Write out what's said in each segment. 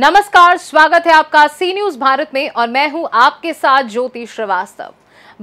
नमस्कार स्वागत है आपका सी न्यूज भारत में और मैं हूं आपके साथ ज्योति श्रीवास्तव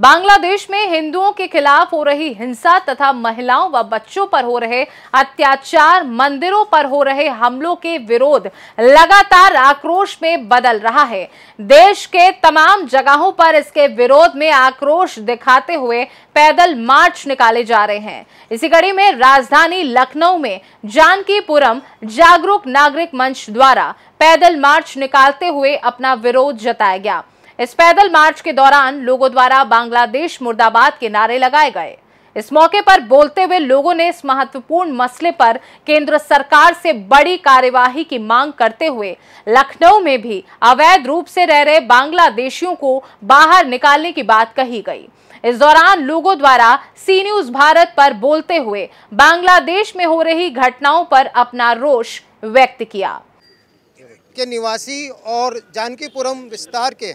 बांग्लादेश में हिंदुओं के खिलाफ हो रही हिंसा तथा महिलाओं व बच्चों पर हो रहे अत्याचार मंदिरों पर हो रहे हमलों के विरोध लगातार आक्रोश में बदल रहा है देश के तमाम जगहों पर इसके विरोध में आक्रोश दिखाते हुए पैदल मार्च निकाले जा रहे हैं इसी कड़ी में राजधानी लखनऊ में जानकीपुरम जागरूक नागरिक मंच द्वारा पैदल मार्च निकालते हुए अपना विरोध जताया गया इस पैदल मार्च के दौरान लोगों द्वारा बांग्लादेश मुर्दाबाद के नारे लगाए गए इस मौके पर बोलते हुए लोगों ने इस महत्वपूर्ण मसले पर केंद्र सरकार से बड़ी कार्यवाही की मांग करते हुए लखनऊ में भी अवैध रूप से रह रहे बांग्लादेशियों को बाहर निकालने की बात कही गई इस दौरान लोगों द्वारा सी न्यूज भारत पर बोलते हुए बांग्लादेश में हो रही घटनाओं पर अपना रोष व्यक्त किया के निवासी और जानकीपुरम विस्तार के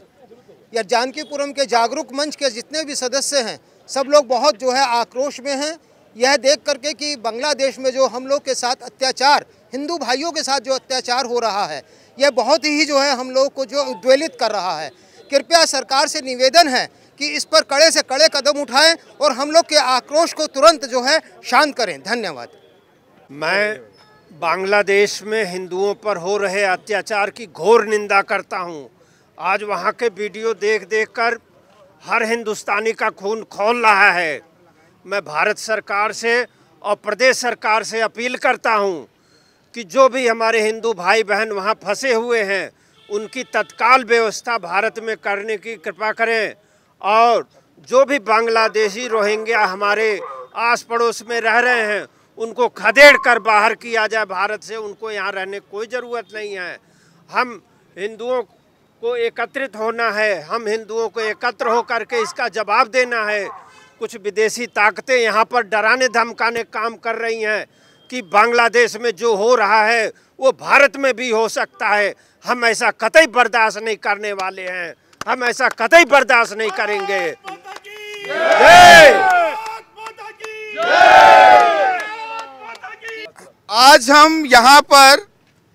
या जानकीपुरम के जागरूक मंच के जितने भी सदस्य हैं सब लोग बहुत जो है आक्रोश में हैं यह देख करके कि बांग्लादेश में जो हम लोग के साथ अत्याचार हिंदू भाइयों के साथ जो अत्याचार हो रहा है यह बहुत ही जो है हम लोग को जो उद्वेलित कर रहा है कृपया सरकार से निवेदन है कि इस पर कड़े से कड़े कदम उठाएं और हम लोग के आक्रोश को तुरंत जो है शांत करें धन्यवाद मैं बांग्लादेश में हिंदुओं पर हो रहे अत्याचार की घोर निंदा करता हूँ आज वहाँ के वीडियो देख देख कर हर हिंदुस्तानी का खून खोल रहा है मैं भारत सरकार से और प्रदेश सरकार से अपील करता हूँ कि जो भी हमारे हिंदू भाई बहन वहाँ फंसे हुए हैं उनकी तत्काल व्यवस्था भारत में करने की कृपा करें और जो भी बांग्लादेशी रोहिंग्या हमारे आस पड़ोस में रह रहे हैं उनको खदेड़ कर बाहर किया जाए भारत से उनको यहाँ रहने कोई ज़रूरत नहीं है हम हिंदुओं को एकत्रित होना है हम हिंदुओं को एकत्र होकर के इसका जवाब देना है कुछ विदेशी ताकतें यहाँ पर डराने धमकाने काम कर रही हैं कि बांग्लादेश में जो हो रहा है वो भारत में भी हो सकता है हम ऐसा कतई बर्दाश्त नहीं करने वाले हैं हम ऐसा कतई बर्दाश्त नहीं करेंगे आज हम यहाँ पर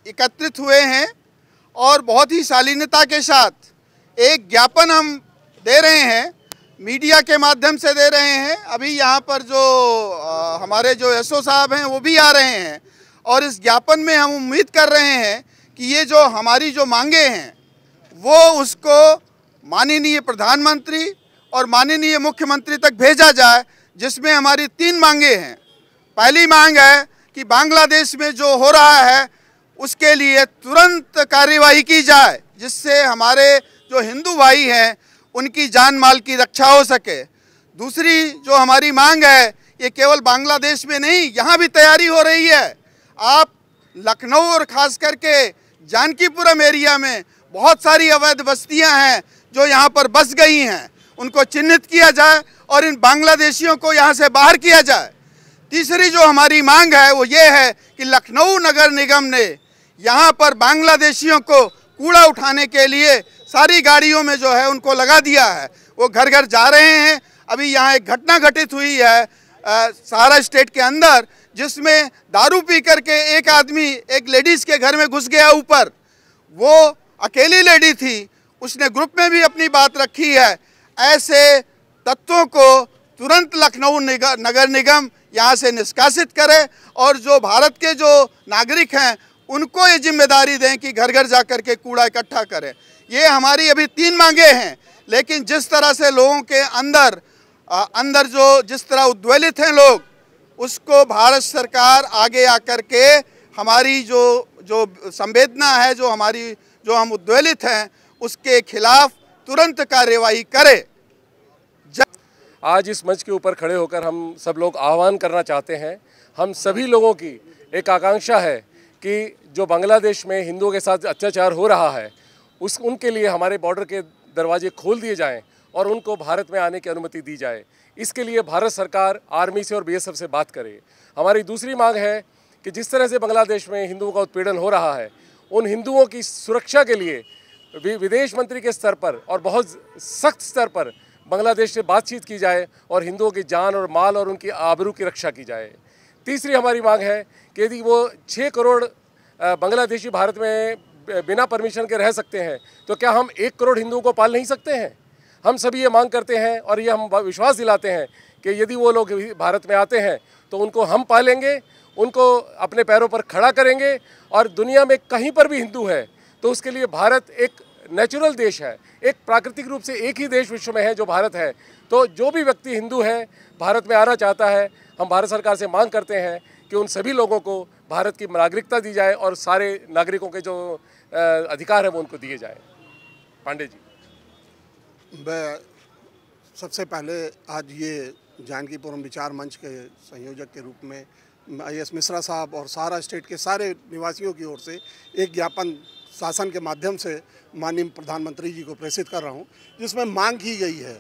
एकत्रित हुए हैं और बहुत ही शालीनता के साथ एक ज्ञापन हम दे रहे हैं मीडिया के माध्यम से दे रहे हैं अभी यहाँ पर जो आ, हमारे जो एस साहब हैं वो भी आ रहे हैं और इस ज्ञापन में हम उम्मीद कर रहे हैं कि ये जो हमारी जो मांगे हैं वो उसको माननीय प्रधानमंत्री और माननीय मुख्यमंत्री तक भेजा जाए जिसमें हमारी तीन मांगे हैं पहली मांग है कि बांग्लादेश में जो हो रहा है उसके लिए तुरंत कार्यवाही की जाए जिससे हमारे जो हिंदू भाई हैं उनकी जान माल की रक्षा हो सके दूसरी जो हमारी मांग है ये केवल बांग्लादेश में नहीं यहाँ भी तैयारी हो रही है आप लखनऊ और ख़ास करके जानकीपुरम एरिया में बहुत सारी अवैध बस्तियाँ हैं जो यहाँ पर बस गई हैं उनको चिन्हित किया जाए और इन बांग्लादेशियों को यहाँ से बाहर किया जाए तीसरी जो हमारी मांग है वो ये है कि लखनऊ नगर निगम ने यहाँ पर बांग्लादेशियों को कूड़ा उठाने के लिए सारी गाड़ियों में जो है उनको लगा दिया है वो घर घर जा रहे हैं अभी यहाँ एक घटना घटित हुई है सहारा स्टेट के अंदर जिसमें दारू पी करके एक आदमी एक लेडीज़ के घर में घुस गया ऊपर वो अकेली लेडी थी उसने ग्रुप में भी अपनी बात रखी है ऐसे तत्वों को तुरंत लखनऊ नगर निगम यहाँ से निष्कासित करे और जो भारत के जो नागरिक हैं उनको ये जिम्मेदारी दें कि घर घर जा करके कूड़ा इकट्ठा करें ये हमारी अभी तीन मांगे हैं लेकिन जिस तरह से लोगों के अंदर आ, अंदर जो जिस तरह उद्वेलित हैं लोग उसको भारत सरकार आगे आकर के हमारी जो जो संवेदना है जो हमारी जो हम उद्वेलित हैं उसके खिलाफ तुरंत कार्यवाही करे आज इस मंच के ऊपर खड़े होकर हम सब लोग आह्वान करना चाहते हैं हम सभी लोगों की एक आकांक्षा है कि जो बांग्लादेश में हिंदुओं के साथ अत्याचार हो रहा है उस उनके लिए हमारे बॉर्डर के दरवाजे खोल दिए जाएं और उनको भारत में आने की अनुमति दी जाए इसके लिए भारत सरकार आर्मी से और बी से बात करे हमारी दूसरी मांग है कि जिस तरह से बांग्लादेश में हिंदुओं का उत्पीड़न हो रहा है उन हिंदुओं की सुरक्षा के लिए विदेश मंत्री के स्तर पर और बहुत सख्त स्तर पर बांग्लादेश से बातचीत की जाए और हिंदुओं की जान और माल और उनकी आबरू की रक्षा की जाए तीसरी हमारी मांग है कि यदि वो छः करोड़ बांग्लादेशी भारत में बिना परमिशन के रह सकते हैं तो क्या हम एक करोड़ हिंदुओं को पाल नहीं सकते हैं हम सभी ये मांग करते हैं और ये हम विश्वास दिलाते हैं कि यदि वो लोग भारत में आते हैं तो उनको हम पालेंगे उनको अपने पैरों पर खड़ा करेंगे और दुनिया में कहीं पर भी हिंदू है तो उसके लिए भारत एक नेचुरल देश है एक प्राकृतिक रूप से एक ही देश विश्व में है जो भारत है तो जो भी व्यक्ति हिंदू है भारत में आना चाहता है हम भारत सरकार से मांग करते हैं कि उन सभी लोगों को भारत की नागरिकता दी जाए और सारे नागरिकों के जो अधिकार हैं वो उनको दिए जाए पांडे जी मैं सबसे पहले आज ये जानकीपुरम विचार मंच के संयोजक के रूप में आई एस मिश्रा साहब और सारा स्टेट के सारे निवासियों की ओर से एक ज्ञापन शासन के माध्यम से माननीय प्रधानमंत्री जी को प्रेषित कर रहा हूँ जिसमें मांग की गई है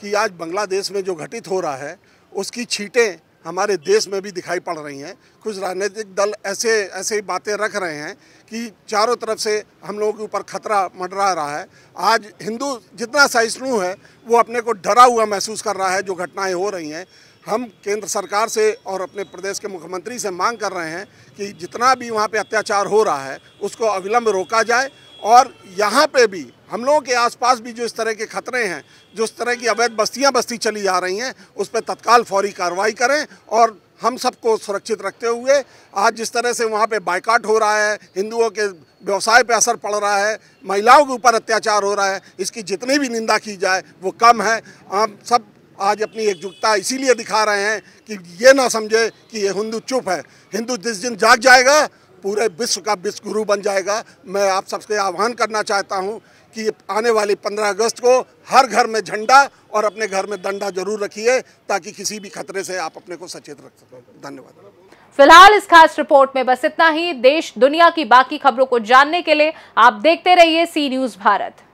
कि आज बांग्लादेश में जो घटित हो रहा है उसकी छीटें हमारे देश में भी दिखाई पड़ रही हैं कुछ राजनीतिक दल ऐसे ऐसे ही बातें रख रहे हैं कि चारों तरफ से हम लोगों के ऊपर खतरा मंडरा रहा है आज हिंदू जितना सहिष्णु है वो अपने को डरा हुआ महसूस कर रहा है जो घटनाएं हो रही हैं हम केंद्र सरकार से और अपने प्रदेश के मुख्यमंत्री से मांग कर रहे हैं कि जितना भी वहाँ पर अत्याचार हो रहा है उसको अविलंब रोका जाए और यहाँ पे भी हम लोगों के आसपास भी जो इस तरह के खतरे हैं जो इस तरह की अवैध बस्तियाँ बस्ती चली जा रही हैं उस पर तत्काल फौरी कार्रवाई करें और हम सबको सुरक्षित रखते हुए आज जिस तरह से वहाँ पे बाइकाट हो रहा है हिंदुओं के व्यवसाय पे असर पड़ रहा है महिलाओं के ऊपर अत्याचार हो रहा है इसकी जितनी भी निंदा की जाए वो कम है हम सब आज अपनी एकजुटता इसीलिए दिखा रहे हैं कि ये ना समझे कि ये हिंदू चुप है हिंदू जिस दिन जाग जाएगा पूरे विश्व का विश्व गुरु बन जाएगा मैं आप सबसे आह्वान करना चाहता हूँ कि आने वाली 15 अगस्त को हर घर में झंडा और अपने घर में डंडा जरूर रखिए ताकि किसी भी खतरे से आप अपने को सचेत रख सकें धन्यवाद फिलहाल इस खास रिपोर्ट में बस इतना ही देश दुनिया की बाकी खबरों को जानने के लिए आप देखते रहिए सी न्यूज भारत